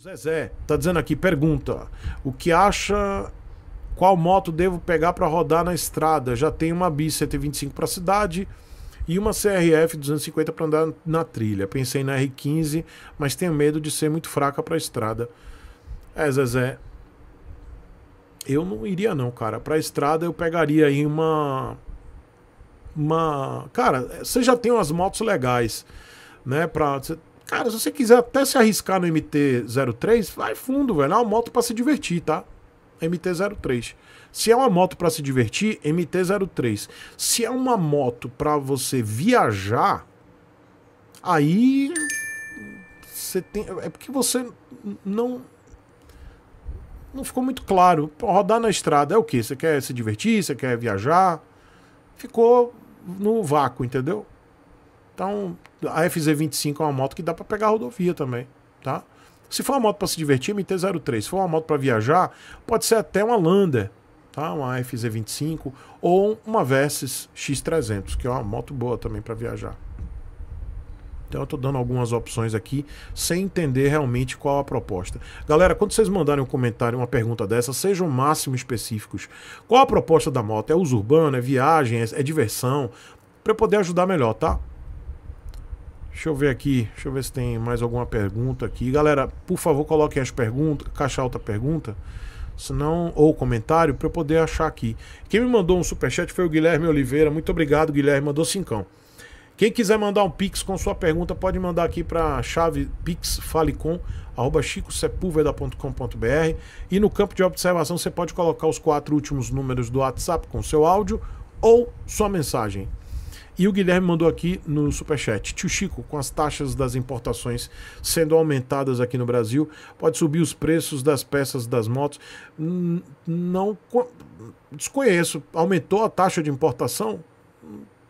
Zezé tá dizendo aqui, pergunta: o que acha qual moto devo pegar para rodar na estrada? Já tenho uma Bi 125 para cidade e uma CRF 250 para andar na trilha. Pensei na R15, mas tenho medo de ser muito fraca para estrada. É, Zezé, eu não iria não, cara. Para estrada eu pegaria aí uma uma, cara, você já tem umas motos legais, né, para Cara, se você quiser até se arriscar no MT-03, vai fundo, velho. É uma moto para se divertir, tá? MT-03. Se é uma moto para se divertir, MT-03. Se é uma moto para você viajar, aí você tem é porque você não não ficou muito claro. Rodar na estrada é o que Você quer se divertir, você quer viajar? Ficou no vácuo, entendeu? Então, a FZ25 é uma moto que dá para pegar a rodovia também, tá? Se for uma moto para se divertir, uma MT-03. Se for uma moto para viajar, pode ser até uma Lander, tá? Uma FZ25 ou uma Versys X300, que é uma moto boa também para viajar. Então eu estou dando algumas opções aqui sem entender realmente qual a proposta. Galera, quando vocês mandarem um comentário, uma pergunta dessa, sejam o máximo específicos. Qual a proposta da moto? É uso urbano? É viagem? É, é diversão? Para eu poder ajudar melhor, tá? Deixa eu ver aqui, deixa eu ver se tem mais alguma pergunta aqui. Galera, por favor, coloquem as perguntas, caixa alta pergunta, senão ou comentário para eu poder achar aqui. Quem me mandou um superchat foi o Guilherme Oliveira. Muito obrigado, Guilherme, mandou cincão. Quem quiser mandar um pix com sua pergunta, pode mandar aqui para a chave pixfalecom@chicosepulveda.com.br e no campo de observação você pode colocar os quatro últimos números do WhatsApp com seu áudio ou sua mensagem. E o Guilherme mandou aqui no superchat: Tio Chico, com as taxas das importações sendo aumentadas aqui no Brasil, pode subir os preços das peças das motos? Hum, não. Desconheço. Aumentou a taxa de importação?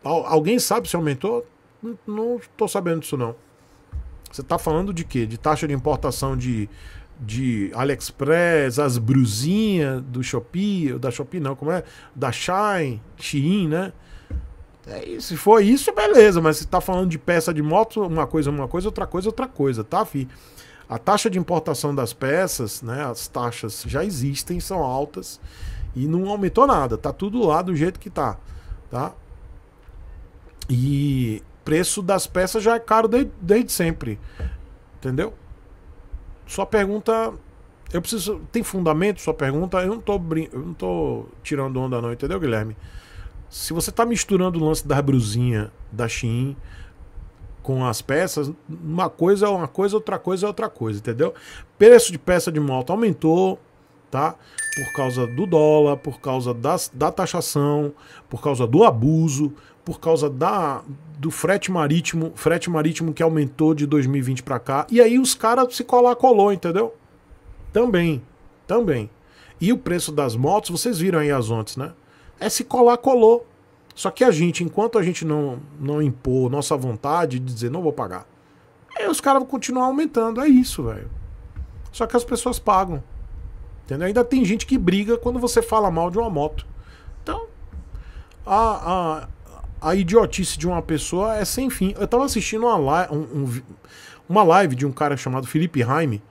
Alguém sabe se aumentou? Não estou sabendo disso, não. Você está falando de quê? De taxa de importação de, de AliExpress, as brusinhas do Shopee, da Shopee não, como é? Da Shine, Shein, né? É, se for isso, beleza, mas se tá falando de peça de moto, uma coisa, é uma coisa, outra coisa, é outra coisa, tá, fi? A taxa de importação das peças, né, as taxas já existem, são altas e não aumentou nada, tá tudo lá do jeito que tá, tá? E preço das peças já é caro desde, desde sempre, entendeu? Sua pergunta, eu preciso, tem fundamento sua pergunta? Eu não tô, brin eu não tô tirando onda não, entendeu, Guilherme? se você está misturando o lance da brusinha da Shein com as peças, uma coisa é uma coisa, outra coisa é outra coisa, entendeu? Preço de peça de moto aumentou, tá? Por causa do dólar, por causa das, da taxação, por causa do abuso, por causa da, do frete marítimo, frete marítimo que aumentou de 2020 para cá. E aí os caras se colar colou, entendeu? Também, também. E o preço das motos, vocês viram aí as ontem, né? é se colar, colou. Só que a gente, enquanto a gente não, não impor nossa vontade de dizer não vou pagar, aí os caras vão continuar aumentando. É isso, velho. Só que as pessoas pagam. Entendeu? Ainda tem gente que briga quando você fala mal de uma moto. Então, a, a, a idiotice de uma pessoa é sem fim. Eu tava assistindo uma, li um, um, uma live de um cara chamado Felipe Jaime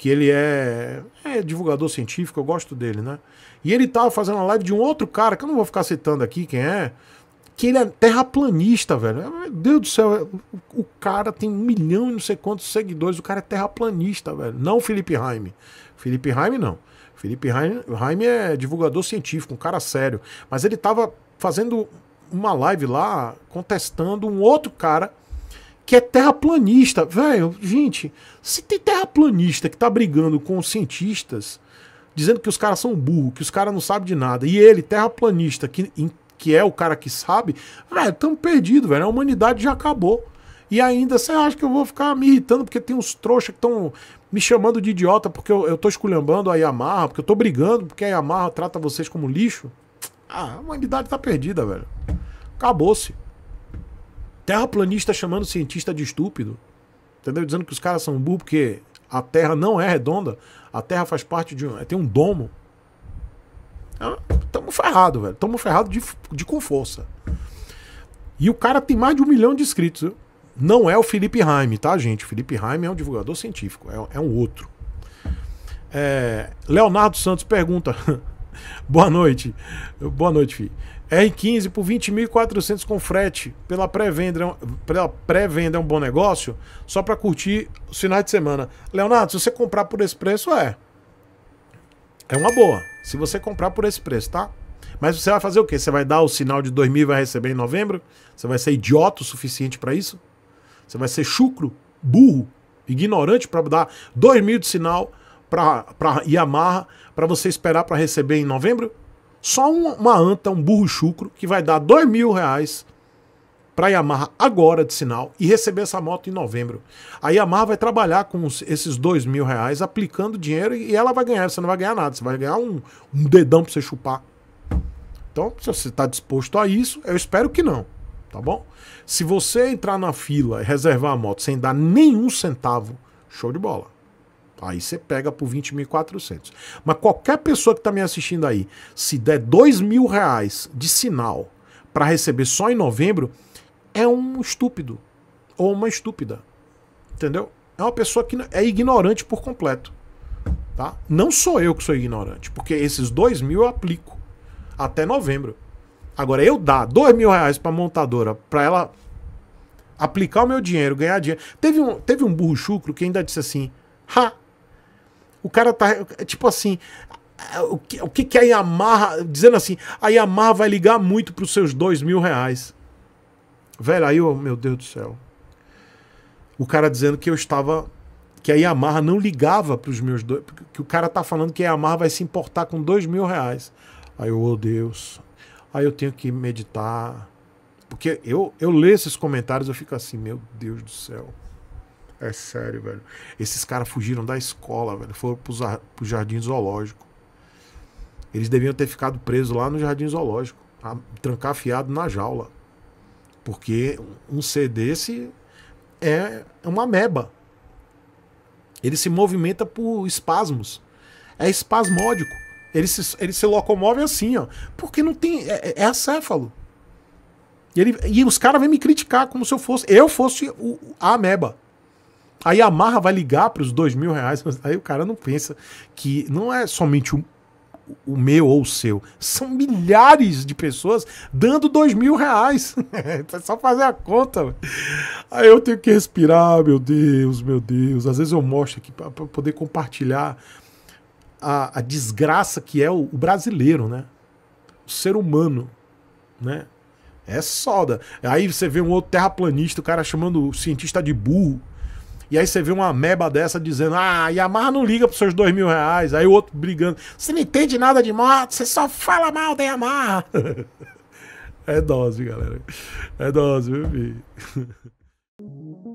que ele é, é, divulgador científico, eu gosto dele, né? E ele tava fazendo uma live de um outro cara, que eu não vou ficar citando aqui quem é, que ele é terraplanista, velho. Meu Deus do céu, é, o cara tem um milhão e não sei quantos seguidores, o cara é terraplanista, velho. Não o Felipe Raime. Felipe Raime não. Felipe Raime é divulgador científico, um cara sério. Mas ele tava fazendo uma live lá contestando um outro cara que é terraplanista. Velho, gente, se tem terraplanista que tá brigando com os cientistas, dizendo que os caras são burro, que os caras não sabem de nada, e ele, terraplanista, que, que é o cara que sabe, velho, tamo perdido, velho. A humanidade já acabou. E ainda, você acha que eu vou ficar me irritando porque tem uns trouxas que estão me chamando de idiota porque eu, eu tô esculhambando a Yamaha, porque eu tô brigando porque a Yamaha trata vocês como lixo? Ah, a humanidade tá perdida, velho. Acabou-se. Terraplanista chamando cientista de estúpido. Entendeu? Dizendo que os caras são burros porque a Terra não é redonda. A Terra faz parte de um. tem um domo. Estamos é, ferrado, ferrados, velho. Estamos ferrados de, de com força. E o cara tem mais de um milhão de inscritos. Viu? Não é o Felipe Raime, tá, gente? O Felipe Raime é um divulgador científico, é, é um outro. É, Leonardo Santos pergunta: Boa noite. Boa noite, filho. R15 por 20.400 com frete. Pela pré-venda, pela pré-venda é um bom negócio, só para curtir os finais de semana. Leonardo, se você comprar por esse preço, é. É uma boa. Se você comprar por esse preço, tá? Mas você vai fazer o quê? Você vai dar o sinal de 2000 e vai receber em novembro? Você vai ser idiota o suficiente para isso? Você vai ser chucro, burro, ignorante para dar 2000 de sinal para Yamaha para você esperar para receber em novembro? Só uma, uma, anta, um burro chucro, que vai dar dois mil reais para Yamaha agora de sinal e receber essa moto em novembro. A Yamaha vai trabalhar com esses dois mil reais, aplicando dinheiro e ela vai ganhar. Você não vai ganhar nada, você vai ganhar um, um dedão para você chupar. Então, se você está disposto a isso, eu espero que não, tá bom? Se você entrar na fila e reservar a moto sem dar nenhum centavo, show de bola. Aí você pega por 20.400. Mas qualquer pessoa que está me assistindo aí, se der dois mil reais de sinal para receber só em novembro, é um estúpido ou uma estúpida, entendeu? É uma pessoa que é ignorante por completo, tá? Não sou eu que sou ignorante, porque esses dois mil eu aplico até novembro. Agora eu dar dois mil reais para montadora para ela aplicar o meu dinheiro, ganhar dinheiro. Teve um, teve um burro chucro que ainda disse assim: "Ha, o cara tá. Tipo assim. O que, o que, a Yamaha. Dizendo assim, a Yamaha vai ligar muito pros seus dois mil reais. Velho, aí, oh, meu Deus do céu. O cara dizendo que eu estava. Que a Yamaha não ligava pros meus dois. Que o cara tá falando que a Yamaha vai se importar com dois mil reais. Aí eu, oh Deus. Aí eu tenho que meditar. Porque eu, eu leio esses comentários, eu fico assim, meu Deus do céu. É sério, velho. Esses caras fugiram da escola, velho. Foram pro, pro jardim zoológico. Eles deviam ter ficado presos lá no jardim zoológico. trancar Trancafiado na jaula. Porque um ser desse é, é uma meba. Ele se movimenta por espasmos. É espasmódico. Ele se, ele se locomove assim, ó. Porque não tem. É, é, é acéfalo. E, ele, e os caras vêm me criticar como se eu fosse. Eu fosse o, a ameba. Aí a Marra vai ligar para os dois mil reais. Aí o cara não pensa que não é somente o, o meu ou o seu. São milhares de pessoas dando dois mil reais. é só fazer a conta. Aí eu tenho que respirar, meu Deus, meu Deus. Às vezes eu mostro aqui para poder compartilhar a, a, desgraça que é o, o brasileiro, né? O ser humano, né? É soda. Aí você vê um outro terraplanista, o cara chamando o cientista de burro. E aí você vê uma meba dessa dizendo: Ah, Yamaha não liga pros seus dois mil reais. Aí o outro brigando: Você não entende nada de moto, você só fala mal da Yamaha. é dose, galera. É dose, meu filho.